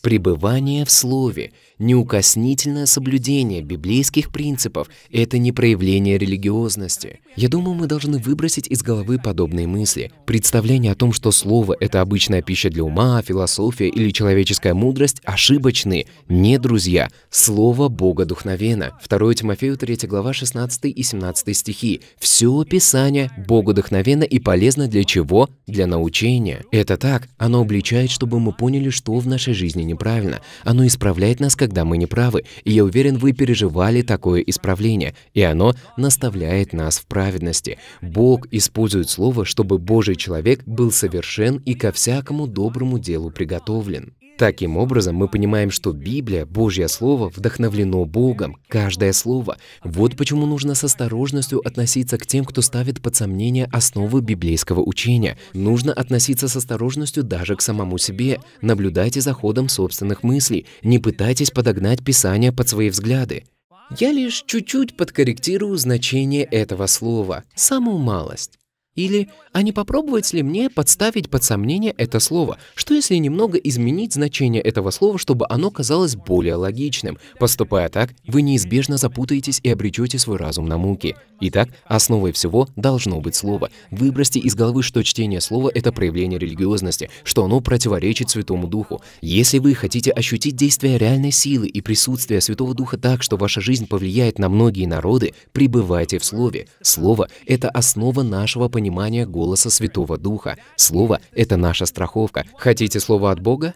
Пребывание в Слове Неукоснительное соблюдение библейских принципов – это не проявление религиозности. Я думаю, мы должны выбросить из головы подобные мысли. Представление о том, что слово – это обычная пища для ума, философия или человеческая мудрость – ошибочны. Не, друзья, слово Бога духновенно. 2 Тимофею 3 глава 16 и 17 стихи. Все Писание Богу вдохновенно и полезно для чего? Для научения. Это так. Оно обличает, чтобы мы поняли, что в нашей жизни неправильно. Оно исправляет нас как когда мы не правы, и я уверен, вы переживали такое исправление, и оно наставляет нас в праведности. Бог использует слово, чтобы Божий человек был совершен и ко всякому доброму делу приготовлен. Таким образом, мы понимаем, что Библия, Божье Слово, вдохновлено Богом, каждое слово. Вот почему нужно с осторожностью относиться к тем, кто ставит под сомнение основы библейского учения. Нужно относиться с осторожностью даже к самому себе. Наблюдайте за ходом собственных мыслей. Не пытайтесь подогнать Писание под свои взгляды. Я лишь чуть-чуть подкорректирую значение этого слова, самую малость. Или «А не попробовать ли мне подставить под сомнение это слово? Что если немного изменить значение этого слова, чтобы оно казалось более логичным? Поступая так, вы неизбежно запутаетесь и обречете свой разум на муки. Итак, основой всего должно быть слово. Выбросьте из головы, что чтение слова – это проявление религиозности, что оно противоречит Святому Духу. Если вы хотите ощутить действие реальной силы и присутствие Святого Духа так, что ваша жизнь повлияет на многие народы, пребывайте в Слове. Слово – это основа нашего понимания понимание голоса Святого Духа. Слово — это наша страховка. Хотите слово от Бога?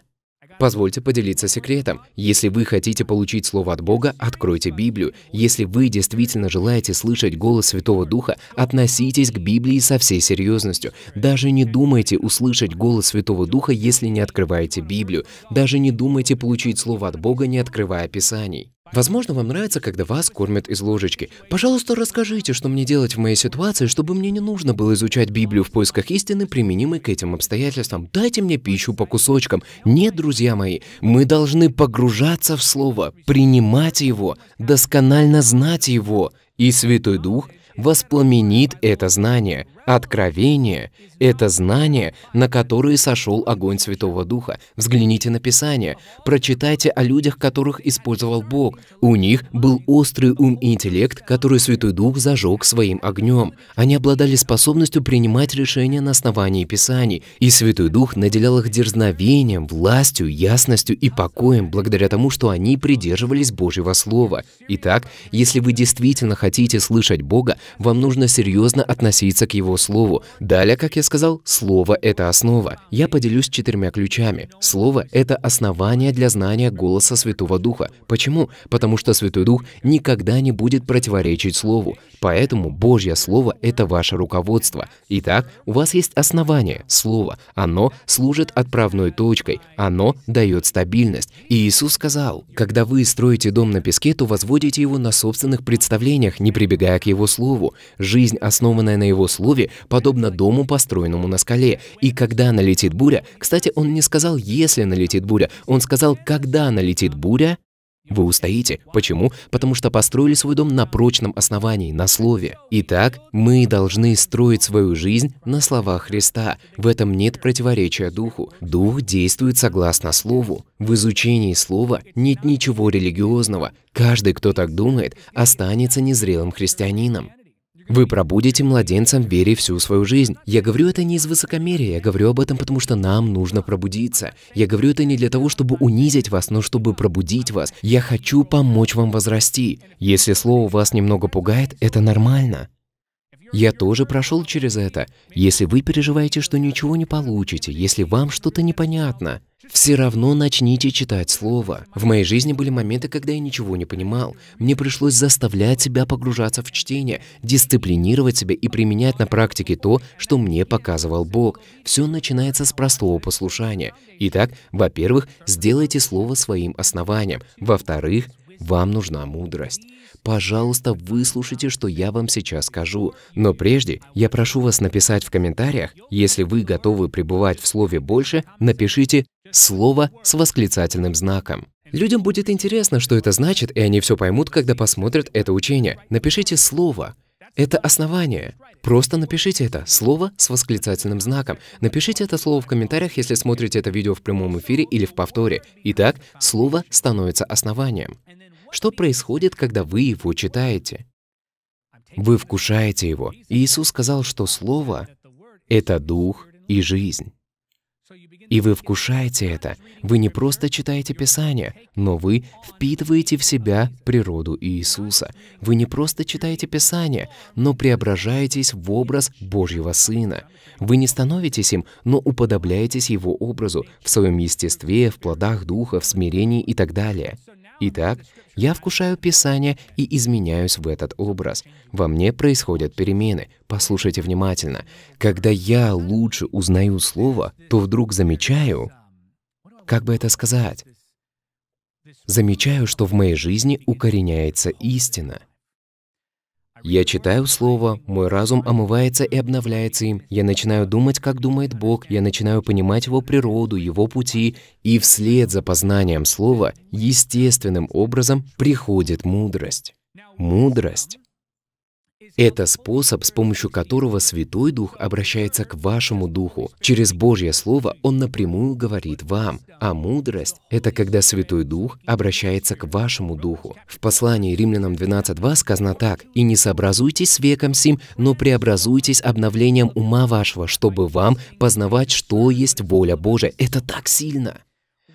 Позвольте поделиться секретом. Если вы хотите получить Слово от Бога, откройте Библию. Если вы действительно желаете слышать голос Святого Духа, относитесь к Библии со всей серьезностью. Даже не думайте услышать голос Святого Духа, если не открываете Библию. Даже не думайте получить Слово от Бога, не открывая Писаний. Возможно, вам нравится, когда вас кормят из ложечки. Пожалуйста, расскажите, что мне делать в моей ситуации, чтобы мне не нужно было изучать Библию в поисках истины, применимой к этим обстоятельствам. Дайте мне пищу по кусочкам. Нет, друзья мои, мы должны погружаться в Слово, принимать его, досконально знать его. И Святой Дух воспламенит это знание. Откровение – это знание, на которое сошел огонь Святого Духа. Взгляните на Писание, прочитайте о людях, которых использовал Бог. У них был острый ум и интеллект, который Святой Дух зажег своим огнем. Они обладали способностью принимать решения на основании Писаний, и Святой Дух наделял их дерзновением, властью, ясностью и покоем, благодаря тому, что они придерживались Божьего Слова. Итак, если вы действительно хотите слышать Бога, вам нужно серьезно относиться к Его его слову. Далее, как я сказал, слово — это основа. Я поделюсь четырьмя ключами. Слово — это основание для знания голоса Святого Духа. Почему? Потому что Святой Дух никогда не будет противоречить Слову. Поэтому Божье Слово — это ваше руководство. Итак, у вас есть основание — Слово. Оно служит отправной точкой. Оно дает стабильность. И Иисус сказал, «Когда вы строите дом на песке, то возводите его на собственных представлениях, не прибегая к Его Слову. Жизнь, основанная на Его Слове, дереве, подобно дому, построенному на скале. И когда налетит буря, кстати, он не сказал «если налетит буря», он сказал «когда налетит буря», вы устоите. Почему? Потому что построили свой дом на прочном основании, на слове. Итак, мы должны строить свою жизнь на словах Христа. В этом нет противоречия Духу. Дух действует согласно Слову. В изучении Слова нет ничего религиозного. Каждый, кто так думает, останется незрелым христианином. Вы пробудете младенцем в вере всю свою жизнь. Я говорю это не из высокомерия, я говорю об этом, потому что нам нужно пробудиться. Я говорю это не для того, чтобы унизить вас, но чтобы пробудить вас. Я хочу помочь вам возрасти. Если слово вас немного пугает, это нормально. Я тоже прошел через это. Если вы переживаете, что ничего не получите, если вам что-то непонятно, все равно начните читать слово. В моей жизни были моменты, когда я ничего не понимал. Мне пришлось заставлять себя погружаться в чтение, дисциплинировать себя и применять на практике то, что мне показывал Бог. Все начинается с простого послушания. Итак, во-первых, сделайте слово своим основанием. Во-вторых, вам нужна мудрость. Пожалуйста, выслушайте, что я вам сейчас скажу. Но прежде я прошу вас написать в комментариях, если вы готовы пребывать в слове больше, напишите «слово» с восклицательным знаком. Людям будет интересно, что это значит, и они все поймут, когда посмотрят это учение. Напишите слово. Это основание. Просто напишите это слово с восклицательным знаком. Напишите это слово в комментариях, если смотрите это видео в прямом эфире или в повторе. Итак, слово становится основанием. Что происходит, когда вы его читаете? Вы вкушаете его. Иисус сказал, что Слово — это Дух и жизнь. И вы вкушаете это. Вы не просто читаете Писание, но вы впитываете в себя природу Иисуса. Вы не просто читаете Писание, но преображаетесь в образ Божьего Сына. Вы не становитесь им, но уподобляетесь Его образу в своем естестве, в плодах Духа, в смирении и так далее. Итак, я вкушаю Писание и изменяюсь в этот образ. Во мне происходят перемены. Послушайте внимательно. Когда я лучше узнаю Слово, то вдруг замечаю... Как бы это сказать? Замечаю, что в моей жизни укореняется истина — я читаю Слово, мой разум омывается и обновляется им. Я начинаю думать, как думает Бог, я начинаю понимать Его природу, Его пути, и вслед за познанием Слова естественным образом приходит мудрость. Мудрость это способ, с помощью которого Святой Дух обращается к вашему духу. Через Божье Слово Он напрямую говорит вам. А мудрость — это когда Святой Дух обращается к вашему духу. В послании Римлянам 12.2 сказано так. «И не сообразуйтесь с веком сим, но преобразуйтесь обновлением ума вашего, чтобы вам познавать, что есть воля Божия». Это так сильно!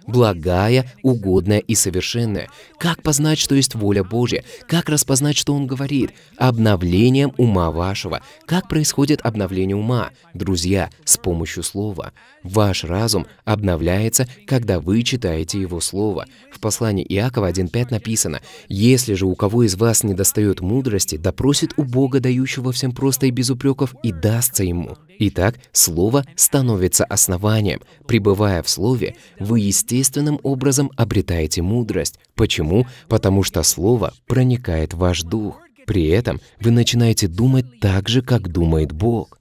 благая, угодная и совершенная. Как познать, что есть воля Божья? Как распознать, что Он говорит? Обновлением ума вашего. Как происходит обновление ума? Друзья, с помощью Слова. Ваш разум обновляется, когда вы читаете Его Слово. В послании Иакова 1.5 написано, «Если же у кого из вас не достает мудрости, допросит у Бога, дающего всем просто и без упреков, и дастся ему». Итак, слово становится основанием. Пребывая в слове, вы естественным образом обретаете мудрость. Почему? Потому что слово проникает в ваш дух. При этом вы начинаете думать так же, как думает Бог.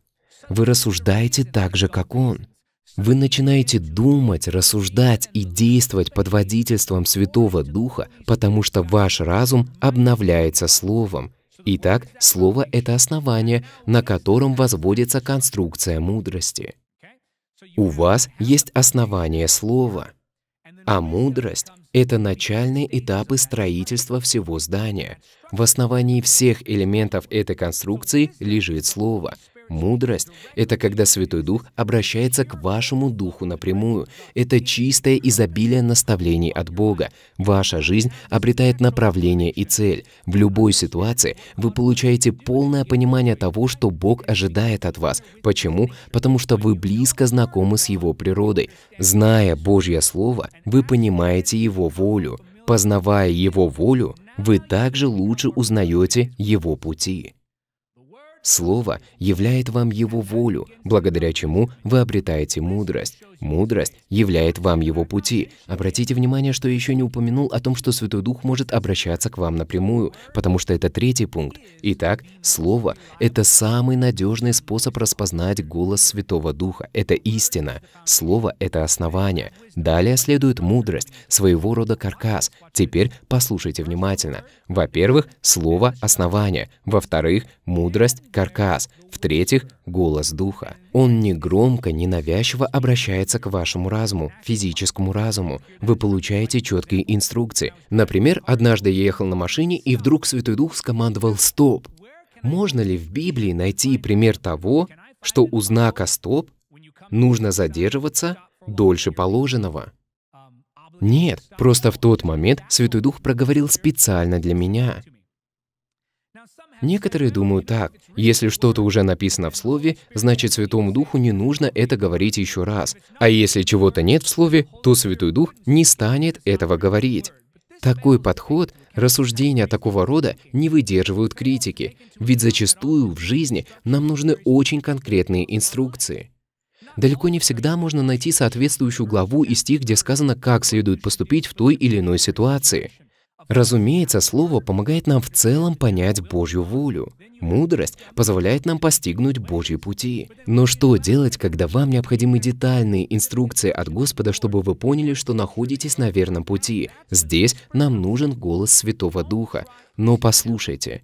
Вы рассуждаете так же, как Он. Вы начинаете думать, рассуждать и действовать под водительством Святого Духа, потому что ваш разум обновляется Словом. Итак, Слово — это основание, на котором возводится конструкция мудрости. У вас есть основание Слова, а мудрость — это начальные этапы строительства всего здания. В основании всех элементов этой конструкции лежит Слово — Мудрость — это когда Святой Дух обращается к вашему духу напрямую. Это чистое изобилие наставлений от Бога. Ваша жизнь обретает направление и цель. В любой ситуации вы получаете полное понимание того, что Бог ожидает от вас. Почему? Потому что вы близко знакомы с Его природой. Зная Божье Слово, вы понимаете Его волю. Познавая Его волю, вы также лучше узнаете Его пути. Слово являет вам его волю, благодаря чему вы обретаете мудрость. Мудрость являет вам его пути. Обратите внимание, что я еще не упомянул о том, что Святой Дух может обращаться к вам напрямую, потому что это третий пункт. Итак, Слово — это самый надежный способ распознать голос Святого Духа. Это истина. Слово — это основание. Далее следует мудрость, своего рода каркас. Теперь послушайте внимательно. Во-первых, Слово — основание. Во-вторых, мудрость — каркас. В-третьих, голос духа. Он не громко, не навязчиво обращается к вашему разуму, физическому разуму. Вы получаете четкие инструкции. Например, однажды я ехал на машине, и вдруг Святой Дух скомандовал «Стоп!». Можно ли в Библии найти пример того, что у знака «Стоп» нужно задерживаться дольше положенного? Нет, просто в тот момент Святой Дух проговорил специально для меня. Некоторые думают так. Если что-то уже написано в слове, значит Святому Духу не нужно это говорить еще раз. А если чего-то нет в слове, то Святой Дух не станет этого говорить. Такой подход, рассуждения такого рода не выдерживают критики, ведь зачастую в жизни нам нужны очень конкретные инструкции. Далеко не всегда можно найти соответствующую главу и стих, где сказано, как следует поступить в той или иной ситуации – Разумеется, Слово помогает нам в целом понять Божью волю. Мудрость позволяет нам постигнуть Божьи пути. Но что делать, когда вам необходимы детальные инструкции от Господа, чтобы вы поняли, что находитесь на верном пути? Здесь нам нужен голос Святого Духа. Но послушайте,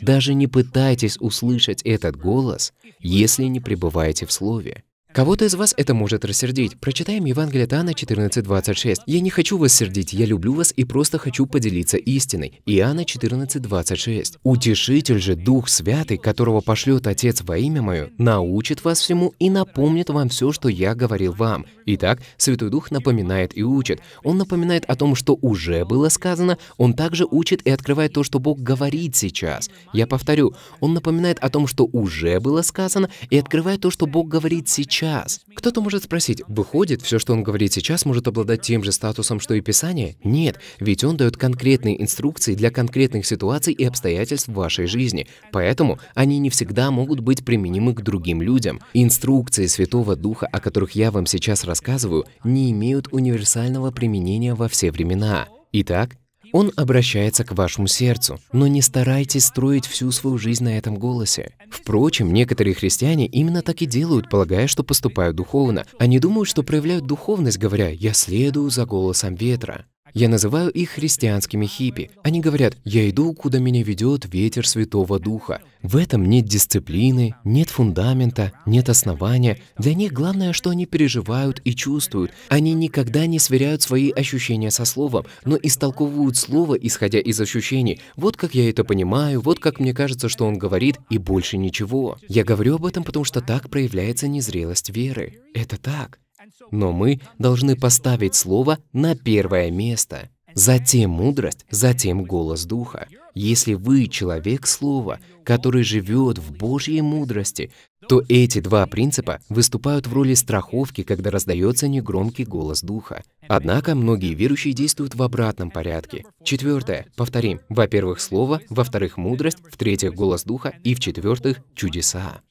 даже не пытайтесь услышать этот голос, если не пребываете в Слове. Кого-то из вас это может рассердить. Прочитаем Евангелие Иоанна 14.26. «Я не хочу вас сердить, я люблю вас и просто хочу поделиться истиной». Иоанна 14.26. «Утешитель же Дух Святый, которого пошлет Отец во имя Мое, научит вас всему и напомнит вам все, что я говорил вам. Итак, Святой Дух напоминает и учит. Он напоминает о том, что уже было сказано, он также учит и открывает то, что Бог говорит сейчас. Я повторю, он напоминает о том, что уже было сказано, и открывает то, что Бог говорит сейчас. Кто-то может спросить, выходит, все, что он говорит сейчас, может обладать тем же статусом, что и Писание? Нет, ведь он дает конкретные инструкции для конкретных ситуаций и обстоятельств в вашей жизни, поэтому они не всегда могут быть применимы к другим людям. Инструкции Святого Духа, о которых я вам сейчас рассказываю, рассказываю, не имеют универсального применения во все времена. Итак, он обращается к вашему сердцу, но не старайтесь строить всю свою жизнь на этом голосе. Впрочем, некоторые христиане именно так и делают, полагая, что поступают духовно. Они думают, что проявляют духовность, говоря «я следую за голосом ветра». Я называю их христианскими хиппи. Они говорят, я иду, куда меня ведет ветер Святого Духа. В этом нет дисциплины, нет фундамента, нет основания. Для них главное, что они переживают и чувствуют. Они никогда не сверяют свои ощущения со словом, но истолковывают слово, исходя из ощущений. Вот как я это понимаю, вот как мне кажется, что он говорит, и больше ничего. Я говорю об этом, потому что так проявляется незрелость веры. Это так. Но мы должны поставить Слово на первое место, затем мудрость, затем голос Духа. Если вы человек Слова, который живет в Божьей мудрости, то эти два принципа выступают в роли страховки, когда раздается негромкий голос Духа. Однако многие верующие действуют в обратном порядке. Четвертое. Повторим. Во-первых, Слово, во-вторых, мудрость, в-третьих, голос Духа и, в-четвертых, чудеса.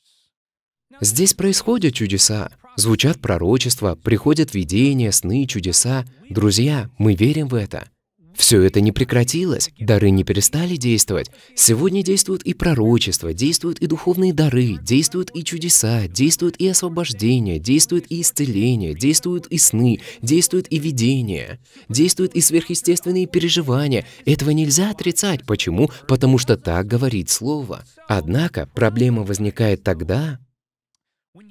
Здесь происходят чудеса. Звучат пророчества, приходят видения, сны, чудеса. Друзья, мы верим в это. Все это не прекратилось, дары не перестали действовать. Сегодня действуют и пророчества, действуют и духовные дары, действуют и чудеса, действуют и освобождение, действуют и исцеление, действуют и сны, действуют и видения, действуют и сверхъестественные переживания. Этого нельзя отрицать. Почему? Потому что так говорит Слово. Однако проблема возникает тогда,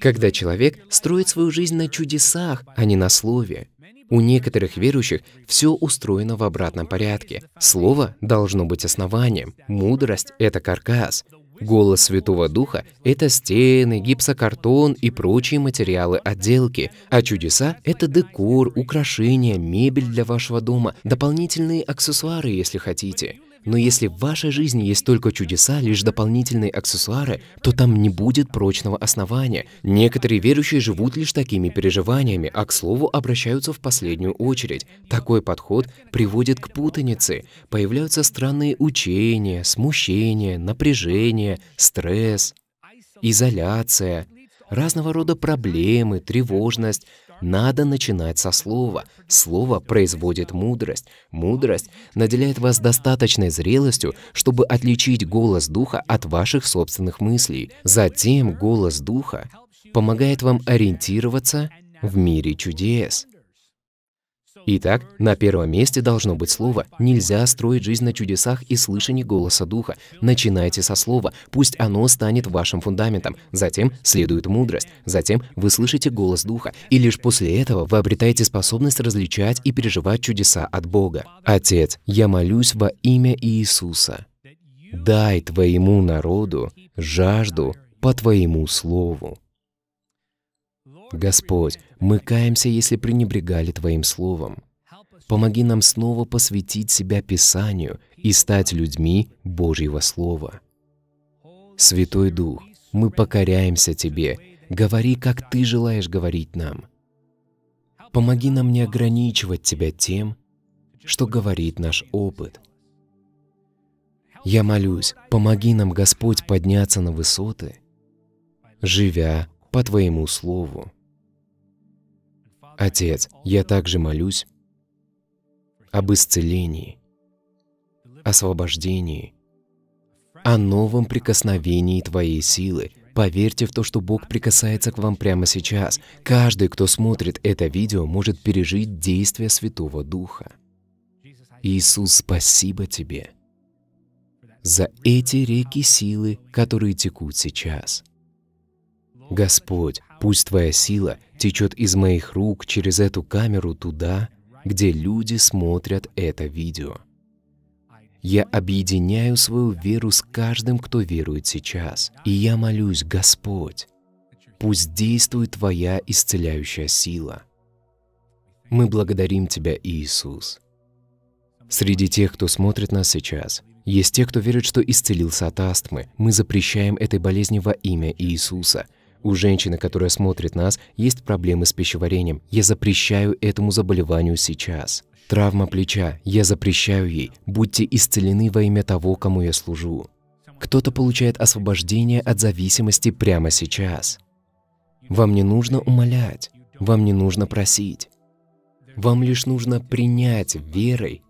когда человек строит свою жизнь на чудесах, а не на слове. У некоторых верующих все устроено в обратном порядке. Слово должно быть основанием, мудрость — это каркас, голос Святого Духа — это стены, гипсокартон и прочие материалы отделки, а чудеса — это декор, украшения, мебель для вашего дома, дополнительные аксессуары, если хотите. Но если в вашей жизни есть только чудеса, лишь дополнительные аксессуары, то там не будет прочного основания. Некоторые верующие живут лишь такими переживаниями, а к слову обращаются в последнюю очередь. Такой подход приводит к путанице. Появляются странные учения, смущения, напряжение, стресс, изоляция, разного рода проблемы, тревожность, надо начинать со слова. Слово производит мудрость. Мудрость наделяет вас достаточной зрелостью, чтобы отличить голос Духа от ваших собственных мыслей. Затем голос Духа помогает вам ориентироваться в мире чудес. Итак, на первом месте должно быть Слово. Нельзя строить жизнь на чудесах и слышании голоса Духа. Начинайте со Слова, пусть оно станет вашим фундаментом. Затем следует мудрость. Затем вы слышите голос Духа. И лишь после этого вы обретаете способность различать и переживать чудеса от Бога. Отец, я молюсь во имя Иисуса. Дай Твоему народу жажду по Твоему Слову. Господь, мы каемся, если пренебрегали Твоим Словом. Помоги нам снова посвятить себя Писанию и стать людьми Божьего Слова. Святой Дух, мы покоряемся Тебе. Говори, как Ты желаешь говорить нам. Помоги нам не ограничивать Тебя тем, что говорит наш опыт. Я молюсь, помоги нам, Господь, подняться на высоты, живя по Твоему Слову. Отец, я также молюсь об исцелении, освобождении, о новом прикосновении Твоей силы. Поверьте в то, что Бог прикасается к вам прямо сейчас. Каждый, кто смотрит это видео, может пережить действие Святого Духа. Иисус, спасибо Тебе за эти реки силы, которые текут сейчас. «Господь, пусть Твоя сила течет из моих рук через эту камеру туда, где люди смотрят это видео. Я объединяю свою веру с каждым, кто верует сейчас. И я молюсь, Господь, пусть действует Твоя исцеляющая сила. Мы благодарим Тебя, Иисус. Среди тех, кто смотрит нас сейчас, есть те, кто верит, что исцелился от астмы. Мы запрещаем этой болезни во имя Иисуса – у женщины, которая смотрит нас, есть проблемы с пищеварением. Я запрещаю этому заболеванию сейчас. Травма плеча. Я запрещаю ей. Будьте исцелены во имя того, кому я служу. Кто-то получает освобождение от зависимости прямо сейчас. Вам не нужно умолять. Вам не нужно просить. Вам лишь нужно принять верой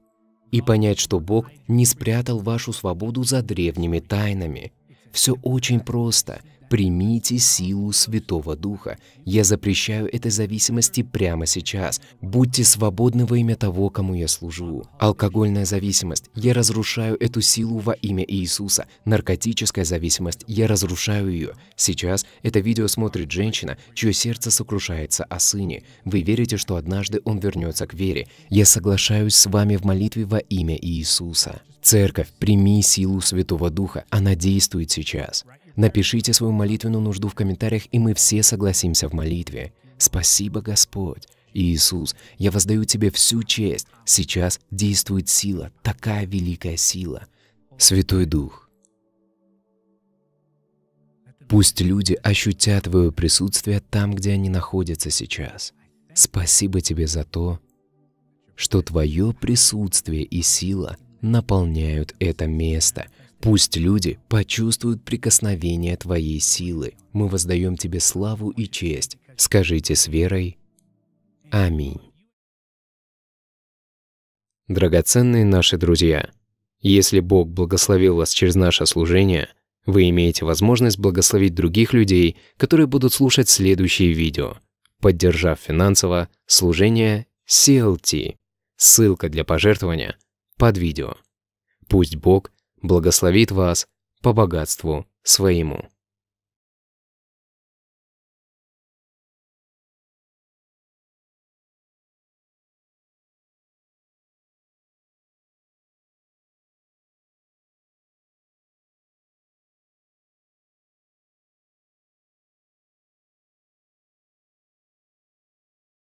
и понять, что Бог не спрятал вашу свободу за древними тайнами. Все очень просто примите силу Святого Духа. Я запрещаю этой зависимости прямо сейчас. Будьте свободны во имя того, кому я служу. Алкогольная зависимость. Я разрушаю эту силу во имя Иисуса. Наркотическая зависимость. Я разрушаю ее. Сейчас это видео смотрит женщина, чье сердце сокрушается о сыне. Вы верите, что однажды он вернется к вере. Я соглашаюсь с вами в молитве во имя Иисуса. Церковь, прими силу Святого Духа, она действует сейчас. Напишите свою молитвенную нужду в комментариях, и мы все согласимся в молитве. Спасибо, Господь! Иисус, я воздаю Тебе всю честь. Сейчас действует сила, такая великая сила. Святой Дух, пусть люди ощутят Твое присутствие там, где они находятся сейчас. Спасибо Тебе за то, что Твое присутствие и сила наполняют это место — Пусть люди почувствуют прикосновение Твоей силы. Мы воздаем Тебе славу и честь. Скажите с верой Аминь. Драгоценные наши друзья, если Бог благословил вас через наше служение, вы имеете возможность благословить других людей, которые будут слушать следующие видео, поддержав финансово служение CLT. Ссылка для пожертвования под видео. Пусть Бог благословит вас по богатству своему».